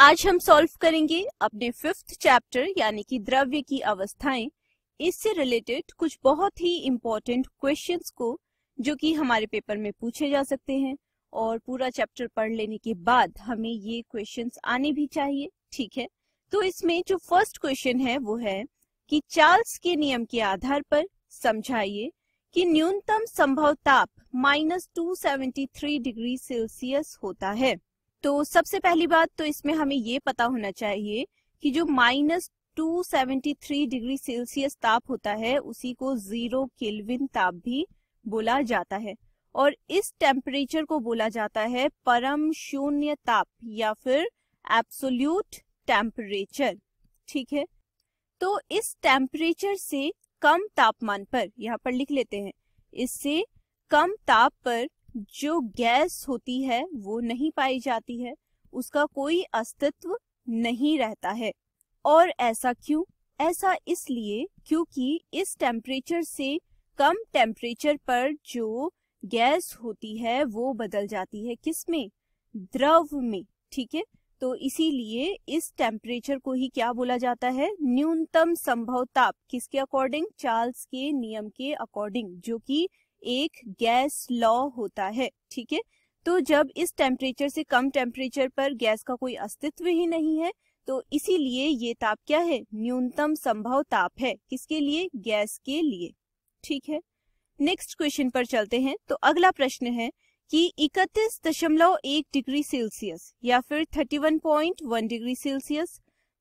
आज हम सॉल्व करेंगे अपने फिफ्थ चैप्टर यानी कि द्रव्य की अवस्थाएं इससे रिलेटेड कुछ बहुत ही इम्पोर्टेंट क्वेश्चंस को जो कि हमारे पेपर में पूछे जा सकते हैं और पूरा चैप्टर पढ़ लेने के बाद हमें ये क्वेश्चंस आने भी चाहिए ठीक है तो इसमें जो फर्स्ट क्वेश्चन है वो है कि चार्ल्स के नियम के आधार पर समझाइए कि न्यूनतम संभव ताप माइनस टू डिग्री सेल्सियस होता है तो सबसे पहली बात तो इसमें हमें ये पता होना चाहिए कि जो माइनस थ्री डिग्री सेल्सियस ताप होता है उसी को जीरो केल्विन ताप भी बोला जाता है और इस टेम्परेचर को बोला जाता है परम शून्य ताप या फिर एब्सोल्यूट टेम्परेचर ठीक है तो इस टेम्परेचर से कम तापमान पर यहाँ पर लिख लेते हैं इससे कम ताप पर जो गैस होती है वो नहीं पाई जाती है उसका कोई अस्तित्व नहीं रहता है और ऐसा क्यों ऐसा इसलिए क्योंकि इस टेम्परेचर से कम टेम्परेचर पर जो गैस होती है वो बदल जाती है किस में द्रव में ठीक है तो इसीलिए इस टेम्परेचर को ही क्या बोला जाता है न्यूनतम संभव ताप किसके अकॉर्डिंग चार्ल्स के नियम के अकॉर्डिंग जो कि एक गैस लॉ होता है ठीक है तो जब इस टेम्परेचर से कम टेम्परेचर पर गैस का कोई अस्तित्व ही नहीं है तो इसीलिए ये ताप क्या है न्यूनतम संभव ताप है किसके लिए गैस के लिए ठीक है नेक्स्ट क्वेश्चन पर चलते हैं तो अगला प्रश्न है कि इकतीस दशमलव एक डिग्री सेल्सियस या फिर thirty one point one degree Celsius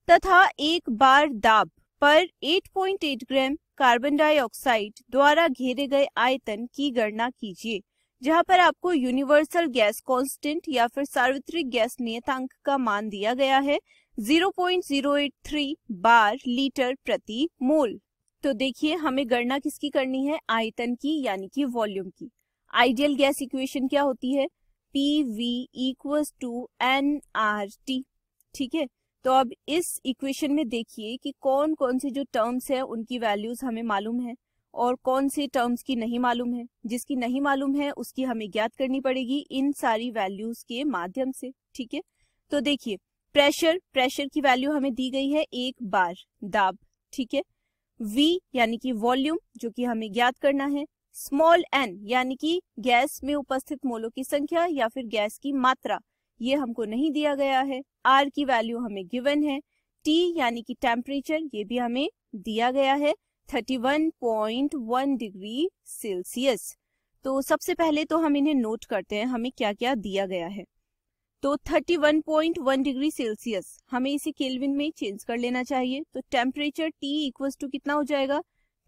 तथा एक बार दाब पर 8.8 ग्राम कार्बन डाइऑक्साइड द्वारा घेरे गए आयतन की गणना कीजिए जहां पर आपको यूनिवर्सल गैस कांस्टेंट या फिर सार्वत्रिक गैस नियतांक का मान दिया गया है 0.083 बार लीटर प्रति मोल तो देखिए हमें गणना किसकी करनी है आयतन की यानी कि वॉल्यूम की आइडियल गैस इक्वेशन क्या होती है P V equal to N R T ठीक है तो अब इस इक्वेशन में देखिए कि कौन कौन से जो टर्म्स हैं उनकी वैल्यूज हमें मालूम है और कौन से टर्म्स की नहीं मालूम है जिसकी नहीं मालूम है उसकी हमें ज्ञात करनी पड़ेगी इन सारी वैल्यूज के माध्यम से ठीक है तो देखिए प्रेशर प्रेशर की वैल्यू हमें दी गई है एक बार दाब ठीक है वी यानी कि वॉल्यूम जो कि हमें ज्ञात करना है स्मॉल एन यानी कि गैस में उपस्थित मोलों की संख्या या फिर गैस की मात्रा ये हमको नहीं दिया गया है आर की वैल्यू हमें गिवन है टी यानी कि टेम्परेचर ये भी हमें दिया गया है 31.1 डिग्री सेल्सियस तो सबसे पहले तो हम इन्हें नोट करते हैं हमें क्या क्या दिया गया है तो 31.1 डिग्री सेल्सियस हमें इसे केल्विन में चेंज कर लेना चाहिए तो टेम्परेचर टी इक्वल टू कितना हो जाएगा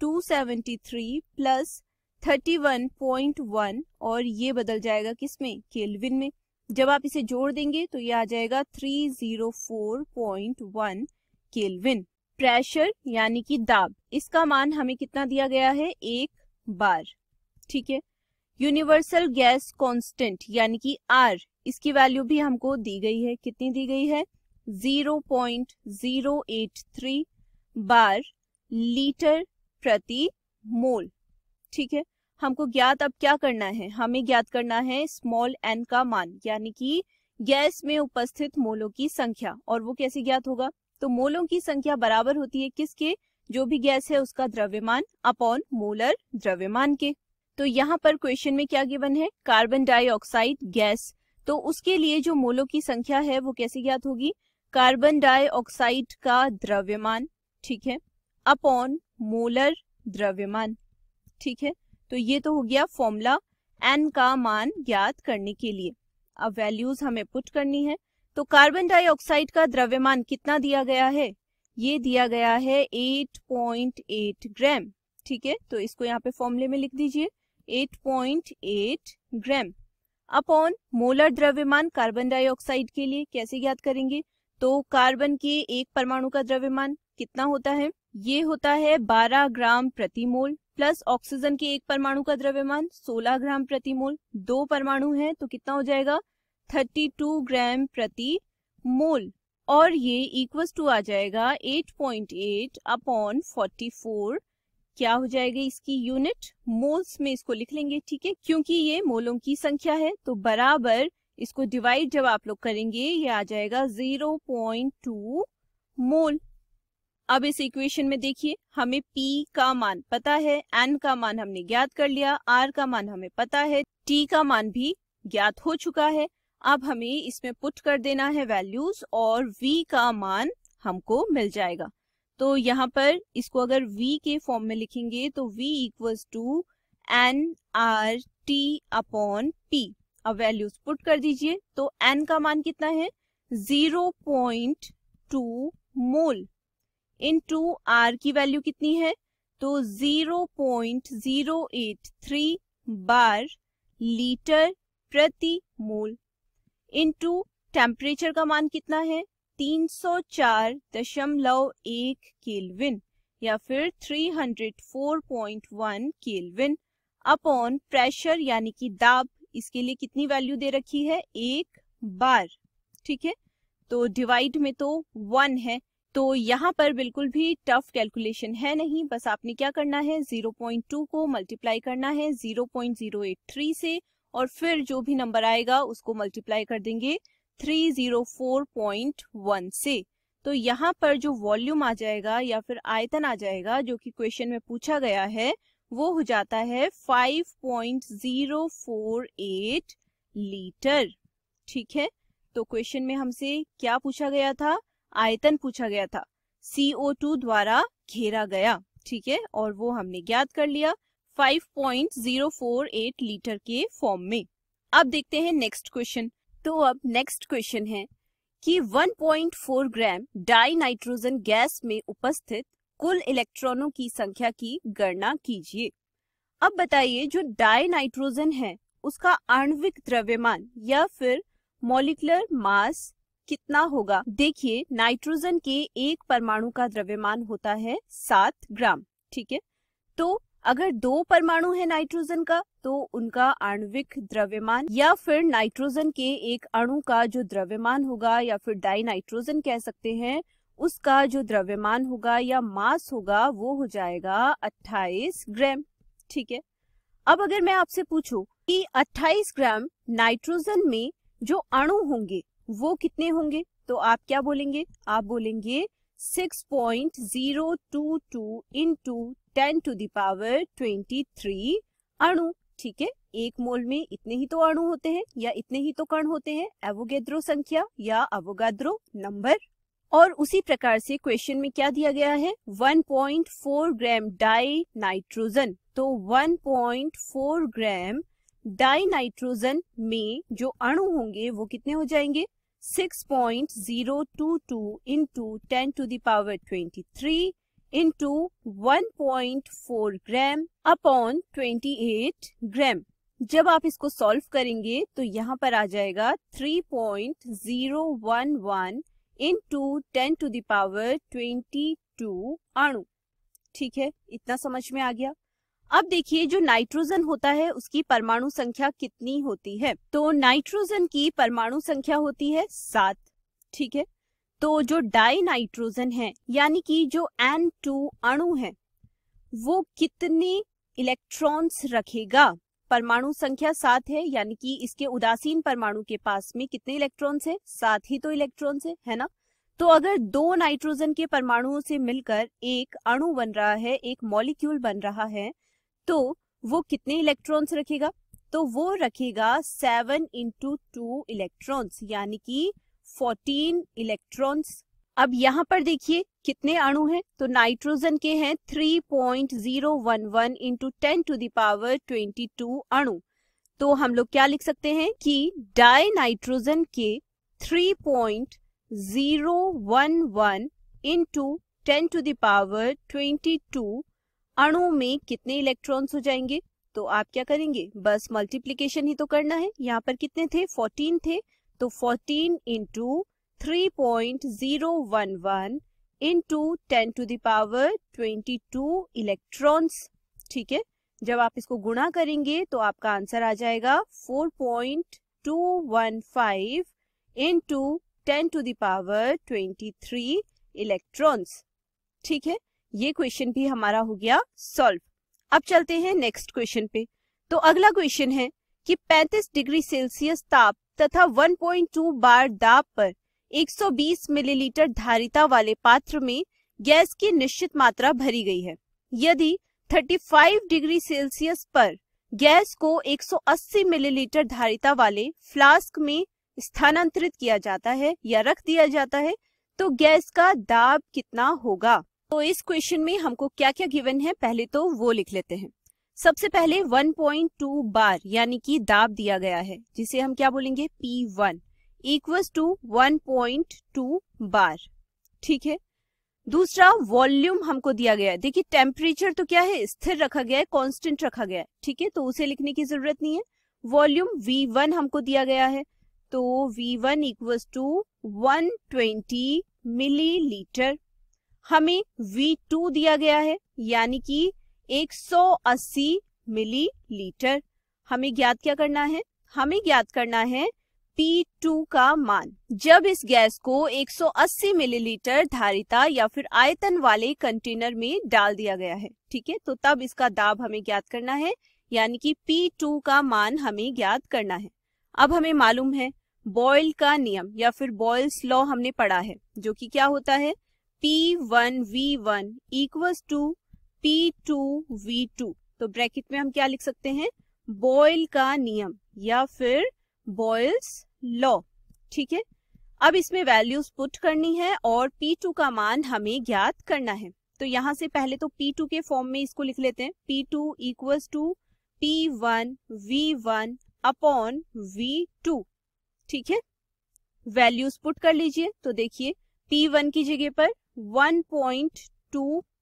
273 प्लस 31.1 और ये बदल जाएगा किसमें केल्विन में जब आप इसे जोड़ देंगे तो ये आ जाएगा 304.1 केल्विन प्रेशर यानी कि दाब इसका मान हमें कितना दिया गया है एक बार ठीक है यूनिवर्सल गैस कांस्टेंट यानी कि आर इसकी वैल्यू भी हमको दी गई है कितनी दी गई है 0.083 बार लीटर प्रति मोल ठीक है हमको ज्ञात अब क्या करना है हमें ज्ञात करना है स्मॉल एन का मान यानी कि गैस में उपस्थित मोलों की संख्या और वो कैसे ज्ञात होगा तो मोलों की संख्या बराबर होती है किसके जो भी गैस है उसका द्रव्यमान अपॉन मोलर द्रव्यमान के तो यहाँ पर क्वेश्चन में क्या गिवन है कार्बन डाइऑक्साइड गैस तो उसके लिए जो मोलों की संख्या है वो कैसे ज्ञात होगी कार्बन डाइऑक्साइड का द्रव्यमान ठीक है अपॉन मोलर द्रव्यमान ठीक है तो ये तो हो गया फॉर्मूला एन का मान ज्ञात करने के लिए अब वैल्यूज हमें पुट करनी है तो कार्बन डाइऑक्साइड का द्रव्यमान कितना दिया गया है ये दिया गया है 8.8 ग्राम ठीक है तो इसको यहाँ पे फॉर्मूले में लिख दीजिए 8.8 ग्राम अपॉन मोलर द्रव्यमान कार्बन डाइऑक्साइड के लिए कैसे ज्ञात करेंगे तो कार्बन के एक परमाणु का द्रव्यमान कितना होता है ये होता है 12 ग्राम प्रति मोल प्लस ऑक्सीजन के एक परमाणु का द्रव्यमान 16 ग्राम प्रति मोल दो परमाणु है तो कितना हो जाएगा 32 ग्राम प्रति मोल और ये इक्वस टू आ जाएगा 8.8 अपॉन फोर्टी क्या हो जाएगी इसकी यूनिट मोल्स में इसको लिख लेंगे ठीक है क्योंकि ये मोलों की संख्या है तो बराबर इसको डिवाइड जब आप लोग करेंगे ये आ जाएगा 0.2 मोल अब इस इक्वेशन में देखिए हमें P का मान पता है N का मान हमने ज्ञात कर लिया R का मान हमें पता है T का मान भी ज्ञात हो चुका है अब हमें इसमें पुट कर देना है वैल्यूज और V का मान हमको मिल जाएगा तो यहाँ पर इसको अगर V के फॉर्म में लिखेंगे तो V equals to N R T upon P अब वैल्यूज पुट कर दीजिए तो एन का मान कितना है zero point two mole into R की वैल्यू कितनी है तो 0.083 बार लीटर प्रति मोल टू टेम्परेचर का मान कितना है 304.1 केल्विन या फिर 304.1 केल्विन अपॉन प्रेशर यानी कि दाब इसके लिए कितनी वैल्यू दे रखी है एक बार ठीक है तो डिवाइड में तो वन है तो यहाँ पर बिल्कुल भी टफ कैलकुलेशन है नहीं बस आपने क्या करना है 0.2 को मल्टीप्लाई करना है 0.083 से और फिर जो भी नंबर आएगा उसको मल्टीप्लाई कर देंगे 304.1 से तो यहाँ पर जो वॉल्यूम आ जाएगा या फिर आयतन आ जाएगा जो कि क्वेश्चन में पूछा गया है वो हो जाता है 5.048 लीटर ठीक है तो क्वेश्चन में हमसे क्या पूछा गया था आयतन पूछा गया था CO2 द्वारा घेरा गया ठीक है और वो हमने ज्ञात कर लिया 5.048 लीटर के फॉर्म में अब देखते हैं नेक्स्ट क्वेश्चन तो अब नेक्स्ट क्वेश्चन है कि 1.4 ग्राम डाई नाइट्रोजन गैस में उपस्थित कुल इलेक्ट्रॉनों की संख्या की गणना कीजिए अब बताइए जो डाई नाइट्रोजन है उसका आणविक द्रव्यमान या फिर मोलिकुलर मास कितना होगा देखिए नाइट्रोजन के एक परमाणु का द्रव्यमान होता है सात ग्राम ठीक है तो अगर दो परमाणु है नाइट्रोजन का तो उनका आणविक द्रव्यमान या फिर नाइट्रोजन के एक अणु का जो द्रव्यमान होगा या फिर डाई नाइट्रोजन कह सकते हैं उसका जो द्रव्यमान होगा या मास होगा वो हो जाएगा 28 ग्राम ठीक है अब अगर मैं आपसे पूछूं कि 28 ग्राम नाइट्रोजन में जो अणु होंगे वो कितने होंगे तो आप क्या बोलेंगे आप बोलेंगे 6.022 point zero two two into ten to the power twenty three अणु ठीक है एक मोल में इतने ही तो अणु होते हैं या इतने ही तो कण होते हैं एवोगेद्रो संख्या या अवोगाद्रो नंबर और उसी प्रकार से क्वेश्चन में क्या दिया गया है 1.4 ग्राम डाई नाइट्रोजन तो 1.4 ग्राम डाई नाइट्रोजन में जो अणु होंगे वो कितने हो जाएंगे 6.022 into 10 to the power 23 into 1.4 gram upon 28 gram जब आप इसको सॉल्व करेंगे तो यहाँ पर आ जाएगा 3.011 इंटू टेन टू दावर 22 अणु ठीक है इतना समझ में आ गया अब देखिए जो नाइट्रोजन होता है उसकी परमाणु संख्या कितनी होती है तो नाइट्रोजन की परमाणु संख्या होती है सात ठीक है तो जो डाई नाइट्रोजन है यानी कि जो एन टू अणु है वो कितने इलेक्ट्रॉन्स रखेगा परमाणु संख्या सात है यानी कि इसके उदासीन परमाणु के पास में कितने इलेक्ट्रॉन्स है सात ही तो इलेक्ट्रॉन्स है है ना तो अगर दो नाइट्रोजन के परमाणुओं से मिलकर एक अणु बन रहा है एक मॉलिक्यूल बन रहा है तो वो कितने इलेक्ट्रॉन्स रखेगा तो वो रखेगा सेवन इंटू टू इलेक्ट्रॉन्स यानी कि फोर्टीन इलेक्ट्रॉन्स अब यहाँ पर देखिए कितने अणु हैं तो नाइट्रोजन के हैं 3.011 point zero one one into ten to the power twenty two अणु तो हम लोग क्या लिख सकते हैं कि डाई नाइट्रोजन के 3.011 point zero one one into ten to the power twenty two अणु में कितने इलेक्ट्रॉन्स हो जाएंगे तो आप क्या करेंगे बस मल्टीप्लीकेशन ही तो करना है यहाँ पर कितने थे 14 थे तो 14 into three point zero one one into ten to the power twenty two electrons ठीक है जब आप इसको गुणा करेंगे तो आपका आंसर आ जाएगा four point two one five into ten to the power twenty three electrons ठीक है ये क्वेश्चन भी हमारा हो गया सॉल्व अब चलते हैं नेक्स्ट क्वेश्चन पे तो अगला क्वेश्चन है कि 35 डिग्री सेल्सियस ताप तथा 1.2 बार दाब पर 120 मिलीलीटर धारिता वाले पात्र में गैस की निश्चित मात्रा भरी गई है यदि 35 डिग्री सेल्सियस पर गैस को 180 मिलीलीटर धारिता वाले फ्लास्क में स्थानांतरित किया जाता है या रख दिया जाता है तो गैस का दाब कितना होगा तो इस क्वेश्चन में हमको क्या क्या गिवन है पहले तो वो लिख लेते हैं सबसे पहले 1.2 बार यानी कि दाब दिया गया है जिसे हम क्या बोलेंगे P1 one equals to one bar ठीक है दूसरा वॉल्यूम हमको दिया गया है देखिए टेम्परेचर तो क्या है स्थिर रखा गया है कांस्टेंट रखा गया है ठीक है तो उसे लिखने की जरूरत नहीं है वॉल्यूम V1 हमको दिया गया है तो V1 one equal to one millilitre हमें V2 दिया गया है यानी कि 180 मिलीलीटर हमें ज्ञात क्या करना है हमें ज्ञात करना है P2 का मान जब इस गैस को 180 मिलीलीटर धारिता या फिर आयतन वाले कंटेनर में डाल दिया गया है ठीक है तो तब इसका दाब हमें ज्ञात करना है यानी कि P2 का मान हमें ज्ञात करना है अब हमें मालूम है बॉयल का नियम या फिर बॉयल्स लॉ हमने पढ़ा है जो कि क्या होता है P one V one equal to P two V two तो ब्रैकेट में हम क्या लिख सकते हैं बॉयल का नियम या फिर बॉयल्स लॉ ठीक है अब इसमें वैल्यूज पुट करनी है और P2 का मान हमें ज्ञात करना है तो यहां से पहले तो P2 के फॉर्म में इसको लिख लेते हैं P2 two equal to P one V one upon V two ठीक है वैल्यूज पुट कर लीजिए तो देखिए P1 की जगह पर 1.2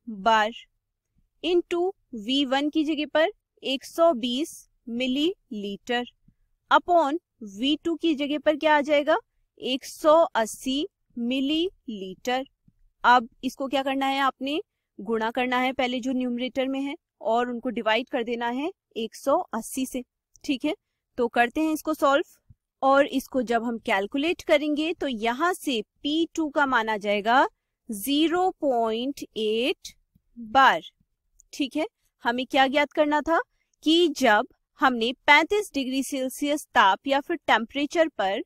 बार इनटू V1 की जगह पर 120 मिलीलीटर अपॉन V2 की जगह पर क्या आ जाएगा 180 मिलीलीटर अब इसको क्या करना है आपने गुणा करना है पहले जो न्यूमरेटर में है और उनको डिवाइड कर देना है 180 से ठीक है तो करते हैं इसको सॉल्व और इसको जब हम कैलकुलेट करेंगे तो यहाँ से P2 का माना जाएगा जीरो पॉइंट एट बार ठीक है हमें क्या ज्ञात करना था कि जब हमने 35 डिग्री सेल्सियस ताप या फिर टेम्परेचर पर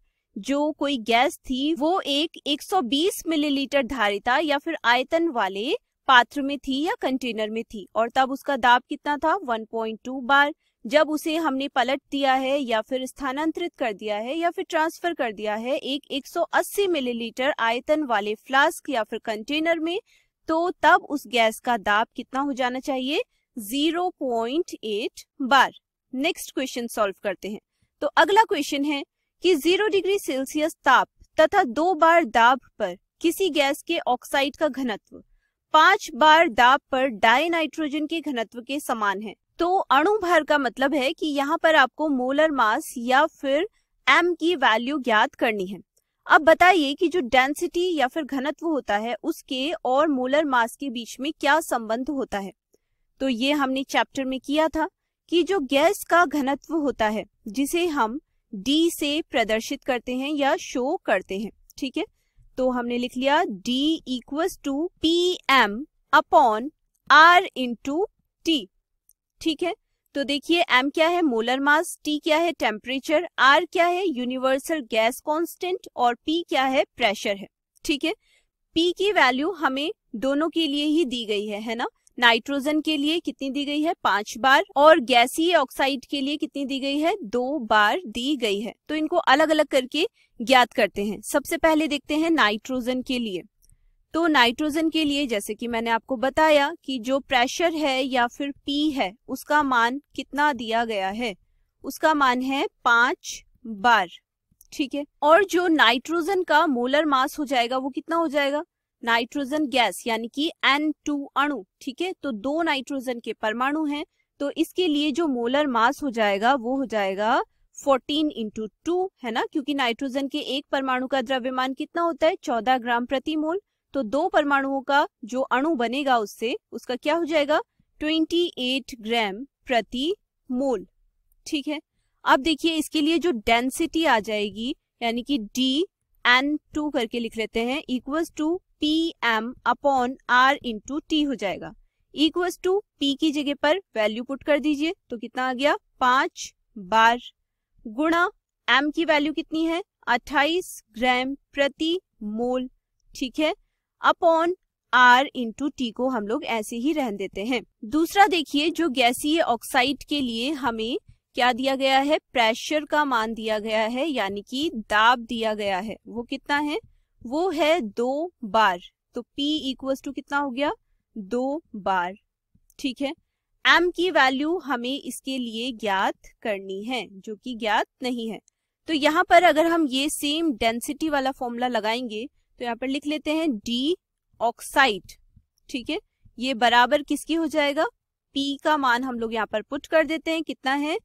जो कोई गैस थी वो एक 120 मिलीलीटर धारिता या फिर आयतन वाले पात्र में थी या कंटेनर में थी और तब उसका दाब कितना था 1.2 बार जब उसे हमने पलट दिया है या फिर स्थानांतरित कर दिया है या फिर ट्रांसफर कर दिया है एक 180 मिलीलीटर आयतन वाले फ्लास्क या फिर कंटेनर में तो तब उस गैस का दाब कितना हो जाना चाहिए 0.8 बार नेक्स्ट क्वेश्चन सॉल्व करते हैं तो अगला क्वेश्चन है कि जीरो डिग्री सेल्सियस ताप तथा दो बार दाब पर किसी गैस के ऑक्साइड का घनत्व पांच बार दाब पर डाई नाइट्रोजन के घनत्व के समान है तो अणु भर का मतलब है कि यहाँ पर आपको मोलर मास या फिर एम की वैल्यू ज्ञात करनी है अब बताइए कि जो डेंसिटी या फिर घनत्व होता है उसके और मोलर मास के बीच में क्या संबंध होता है तो ये हमने चैप्टर में किया था कि जो गैस का घनत्व होता है जिसे हम डी से प्रदर्शित करते हैं या शो करते हैं ठीक है तो हमने लिख लिया D equals to P M upon R into T ठीक है तो देखिए एम क्या है मोलर मास टी क्या है टेम्परेचर आर क्या है यूनिवर्सल गैस कांस्टेंट और पी क्या है प्रेशर है ठीक है पी की वैल्यू हमें दोनों के लिए ही दी गई है है ना नाइट्रोजन के लिए कितनी दी गई है पांच बार और गैसीय ऑक्साइड के लिए कितनी दी गई है दो बार दी गई है तो इनको अलग अलग करके ज्ञात करते हैं सबसे पहले देखते हैं नाइट्रोजन के लिए तो नाइट्रोजन के लिए जैसे कि मैंने आपको बताया कि जो प्रेशर है या फिर पी है उसका मान कितना दिया गया है उसका मान है पांच बार ठीक है और जो नाइट्रोजन का मोलर मास हो जाएगा वो कितना हो जाएगा नाइट्रोजन गैस यानी कि एन टू अणु ठीक है तो दो नाइट्रोजन के परमाणु हैं तो इसके लिए जो मोलर मास हो जाएगा वो हो जाएगा 14 इंटू टू है ना क्योंकि नाइट्रोजन के एक परमाणु का द्रव्यमान कितना होता है 14 ग्राम प्रति मोल तो दो परमाणुओं का जो अणु बनेगा उससे उसका क्या हो जाएगा 28 ग्राम प्रति मोल ठीक है अब देखिए इसके लिए जो डेंसिटी आ जाएगी यानी कि डी एन टू करके लिख लेते हैं equal to P M upon R into T हो जाएगा इक्वल टू पी की जगह पर वैल्यू पुट कर दीजिए तो कितना आ गया पांच बार गुणा एम की वैल्यू कितनी है अट्ठाईस ग्राम प्रति मोल ठीक है अपॉन आर इंटू टी को हम लोग ऐसे ही रहन देते हैं दूसरा देखिए जो गैसीय ऑक्साइड के लिए हमें क्या दिया गया है प्रेशर का मान दिया गया है यानी कि दाब दिया गया है वो कितना है वो है दो बार तो P इक्वल टू कितना हो गया दो बार ठीक है एम की वैल्यू हमें इसके लिए ज्ञात करनी है जो कि ज्ञात नहीं है तो यहाँ पर अगर हम ये सेम डेंसिटी वाला फॉर्मूला लगाएंगे तो यहाँ पर लिख लेते हैं डी ऑक्साइड ठीक है ये बराबर किसकी हो जाएगा पी का मान हम लोग यहाँ पर पुट कर देते हैं कितना है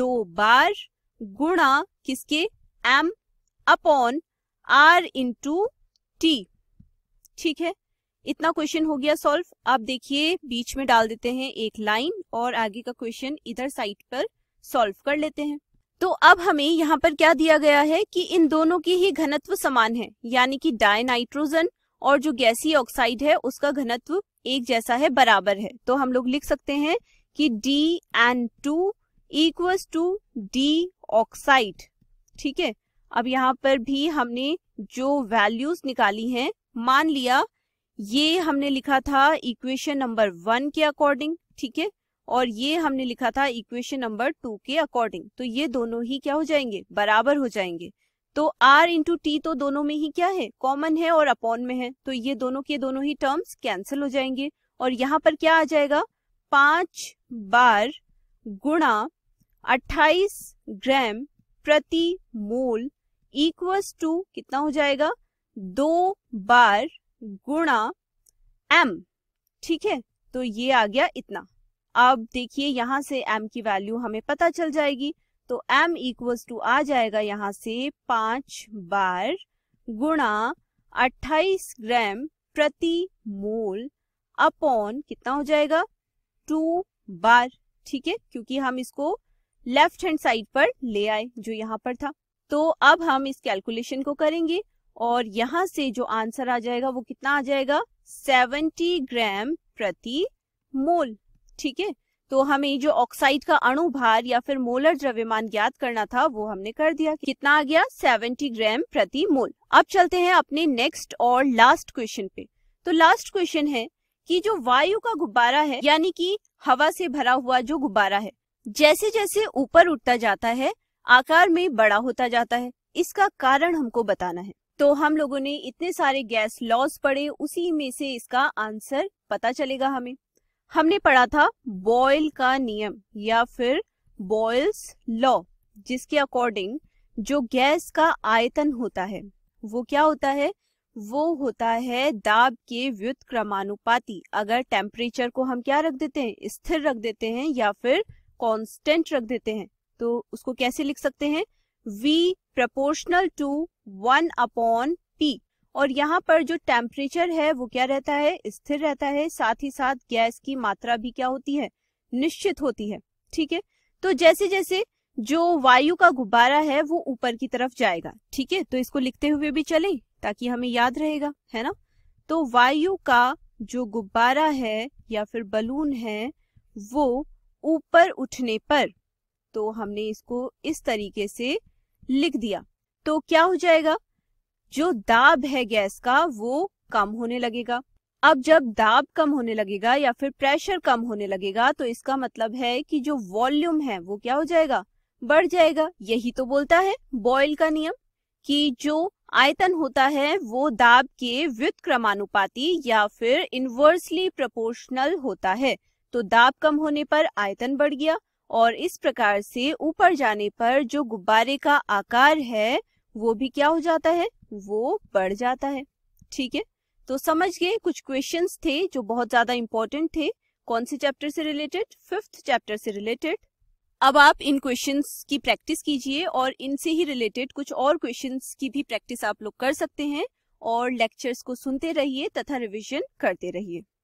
दो बार गुणा किसके M upon R into T ठीक है इतना क्वेश्चन हो गया सॉल्व आप देखिए बीच में डाल देते हैं एक लाइन और आगे का क्वेश्चन इधर साइड पर सॉल्व कर लेते हैं तो अब हमें यहाँ पर क्या दिया गया है कि इन दोनों की ही घनत्व समान है यानी कि डायनाइट्रोजन और जो गैसी ऑक्साइड है उसका घनत्व एक जैसा है बराबर है तो हम लोग लिख सकते हैं कि D N two equal to D oxide ठीक है अब यहाँ पर भी हमने जो वैल्यूज निकाली हैं मान लिया ये हमने लिखा था इक्वेशन नंबर वन के अकॉर्डिंग ठीक है और ये हमने लिखा था इक्वेशन नंबर टू के अकॉर्डिंग तो ये दोनों ही क्या हो जाएंगे बराबर हो जाएंगे तो r इंटू टी तो दोनों में ही क्या है कॉमन है और अपॉन में है तो ये दोनों के दोनों ही टर्म्स कैंसिल हो जाएंगे और यहाँ पर क्या आ जाएगा पांच बार गुणा अट्ठाईस ग्राम प्रति मोल इक्वस टू कितना हो जाएगा दो बार गुणा एम ठीक है तो ये आ गया इतना अब देखिए यहाँ से m की वैल्यू हमें पता चल जाएगी तो m इक्वल्स टू आ जाएगा यहाँ से पांच बार गुणा अट्ठाईस ग्राम प्रति मोल अपॉन कितना हो जाएगा टू बार ठीक है क्योंकि हम इसको लेफ्ट हैंड साइड पर ले आए जो यहाँ पर था तो अब हम इस कैलकुलेशन को करेंगे और यहाँ से जो आंसर आ जाएगा वो कितना आ जाएगा सेवेंटी ग्राम प्रति मोल ठीक है तो हमें जो ऑक्साइड का अणु भार या फिर मोलर द्रव्यमान ज्ञात करना था वो हमने कर दिया कितना आ गया 70 ग्राम प्रति मोल अब चलते हैं अपने नेक्स्ट और लास्ट क्वेश्चन पे तो लास्ट क्वेश्चन है कि जो वायु का गुब्बारा है यानी कि हवा से भरा हुआ जो गुब्बारा है जैसे जैसे ऊपर उठता जाता है आकार में बड़ा होता जाता है इसका कारण हमको बताना है तो हम लोगों ने इतने सारे गैस लॉस पड़े उसी में से इसका आंसर पता चलेगा हमें हमने पढ़ा था बॉयल का नियम या फिर बॉयल्स लॉ जिसके अकॉर्डिंग जो गैस का आयतन होता है वो क्या होता है वो होता है दाब के व्युत क्रमानुपाति अगर टेम्परेचर को हम क्या रख देते हैं स्थिर रख देते हैं या फिर कांस्टेंट रख देते हैं तो उसको कैसे लिख सकते हैं V proportional to one upon P और यहाँ पर जो टेम्परेचर है वो क्या रहता है स्थिर रहता है साथ ही साथ गैस की मात्रा भी क्या होती है निश्चित होती है ठीक है तो जैसे जैसे जो वायु का गुब्बारा है वो ऊपर की तरफ जाएगा ठीक है तो इसको लिखते हुए भी चले ताकि हमें याद रहेगा है ना तो वायु का जो गुब्बारा है या फिर बलून है वो ऊपर उठने पर तो हमने इसको इस तरीके से लिख दिया तो क्या हो जाएगा जो दाब है गैस का वो कम होने लगेगा अब जब दाब कम होने लगेगा या फिर प्रेशर कम होने लगेगा तो इसका मतलब है कि जो वॉल्यूम है वो क्या हो जाएगा बढ़ जाएगा यही तो बोलता है बॉयल का नियम कि जो आयतन होता है वो दाब के व्युत क्रमानुपाती या फिर इन्वर्सली प्रोपोर्शनल होता है तो दाब कम होने पर आयतन बढ़ गया और इस प्रकार से ऊपर जाने पर जो गुब्बारे का आकार है वो भी क्या हो जाता है वो बढ़ जाता है ठीक है तो समझ गए कुछ क्वेश्चंस थे जो बहुत ज्यादा इंपॉर्टेंट थे कौन से चैप्टर से रिलेटेड फिफ्थ चैप्टर से रिलेटेड अब आप इन क्वेश्चंस की प्रैक्टिस कीजिए और इनसे ही रिलेटेड कुछ और क्वेश्चंस की भी प्रैक्टिस आप लोग कर सकते हैं और लेक्चर्स को सुनते रहिए तथा रिविजन करते रहिए